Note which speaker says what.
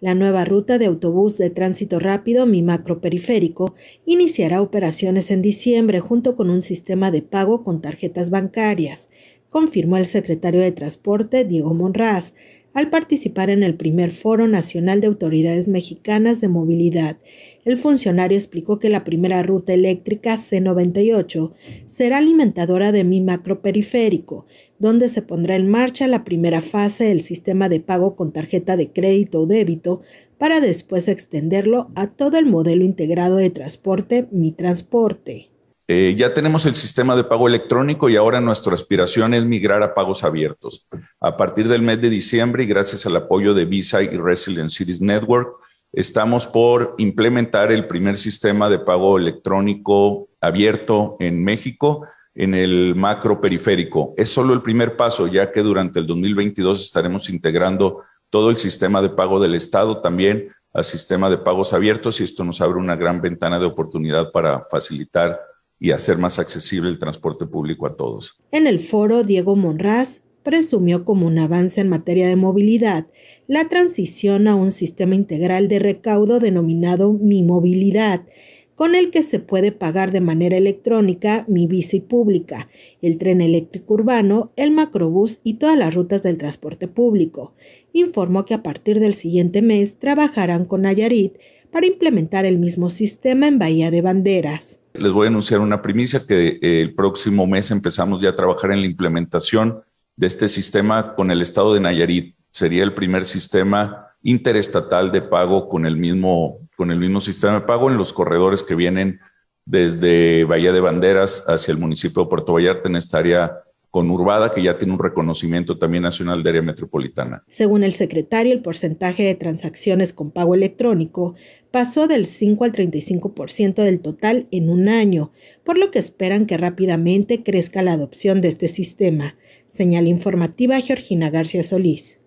Speaker 1: La nueva ruta de autobús de tránsito rápido Mi Macro Periférico iniciará operaciones en diciembre junto con un sistema de pago con tarjetas bancarias, confirmó el secretario de Transporte Diego Monraz al participar en el primer Foro Nacional de Autoridades Mexicanas de Movilidad. El funcionario explicó que la primera ruta eléctrica C98 será alimentadora de mi macroperiférico, donde se pondrá en marcha la primera fase del sistema de pago con tarjeta de crédito o débito para después extenderlo a todo el modelo integrado de transporte Mi Transporte.
Speaker 2: Eh, ya tenemos el sistema de pago electrónico y ahora nuestra aspiración es migrar a pagos abiertos. A partir del mes de diciembre y gracias al apoyo de Visa y Resilient Cities Network, estamos por implementar el primer sistema de pago electrónico abierto en México en el macro periférico. Es solo el primer paso, ya que durante el 2022 estaremos integrando todo el sistema de pago del Estado también al sistema de pagos abiertos y esto nos abre una gran ventana de oportunidad para facilitar y hacer más accesible el transporte público a todos.
Speaker 1: En el foro, Diego Monraz presumió como un avance en materia de movilidad la transición a un sistema integral de recaudo denominado Mi Movilidad, con el que se puede pagar de manera electrónica mi bici pública, el tren eléctrico urbano, el macrobús y todas las rutas del transporte público. Informó que a partir del siguiente mes trabajarán con Nayarit para implementar el mismo sistema en Bahía de Banderas
Speaker 2: les voy a anunciar una primicia que eh, el próximo mes empezamos ya a trabajar en la implementación de este sistema con el estado de Nayarit. Sería el primer sistema interestatal de pago con el mismo, con el mismo sistema de pago en los corredores que vienen desde Bahía de Banderas hacia el municipio de Puerto Vallarta en esta área con Urbada, que ya tiene un reconocimiento también nacional de área metropolitana.
Speaker 1: Según el secretario, el porcentaje de transacciones con pago electrónico pasó del 5 al 35% del total en un año, por lo que esperan que rápidamente crezca la adopción de este sistema. Señal informativa Georgina García Solís.